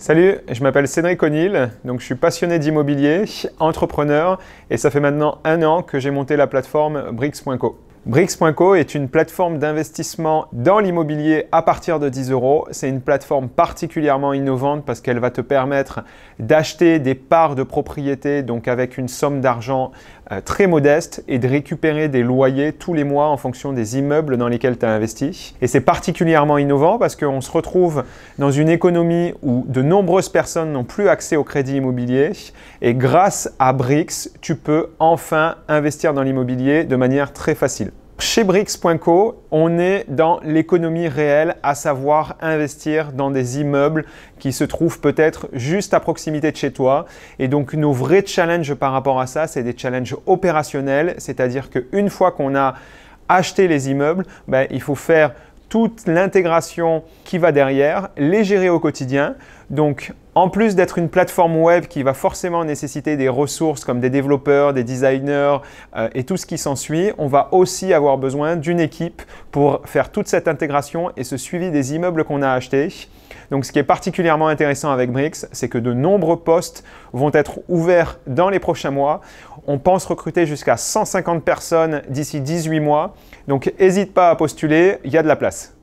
Salut, je m'appelle Cédric O'Neill, donc je suis passionné d'immobilier, entrepreneur et ça fait maintenant un an que j'ai monté la plateforme Bricks.co. Brix.co est une plateforme d'investissement dans l'immobilier à partir de 10 euros. C'est une plateforme particulièrement innovante parce qu'elle va te permettre d'acheter des parts de propriété, donc avec une somme d'argent euh, très modeste, et de récupérer des loyers tous les mois en fonction des immeubles dans lesquels tu as investi. Et c'est particulièrement innovant parce qu'on se retrouve dans une économie où de nombreuses personnes n'ont plus accès au crédit immobilier. Et grâce à Brix, tu peux enfin investir dans l'immobilier de manière très facile. Chez Brix.co, on est dans l'économie réelle, à savoir investir dans des immeubles qui se trouvent peut-être juste à proximité de chez toi. Et donc nos vrais challenges par rapport à ça, c'est des challenges opérationnels, c'est-à-dire qu'une fois qu'on a acheté les immeubles, ben, il faut faire toute l'intégration qui va derrière, les gérer au quotidien. Donc, en plus d'être une plateforme web qui va forcément nécessiter des ressources comme des développeurs, des designers euh, et tout ce qui s'ensuit, on va aussi avoir besoin d'une équipe pour faire toute cette intégration et ce suivi des immeubles qu'on a achetés. Donc ce qui est particulièrement intéressant avec BRICS, c'est que de nombreux postes vont être ouverts dans les prochains mois. On pense recruter jusqu'à 150 personnes d'ici 18 mois. Donc n'hésite pas à postuler, il y a de la place.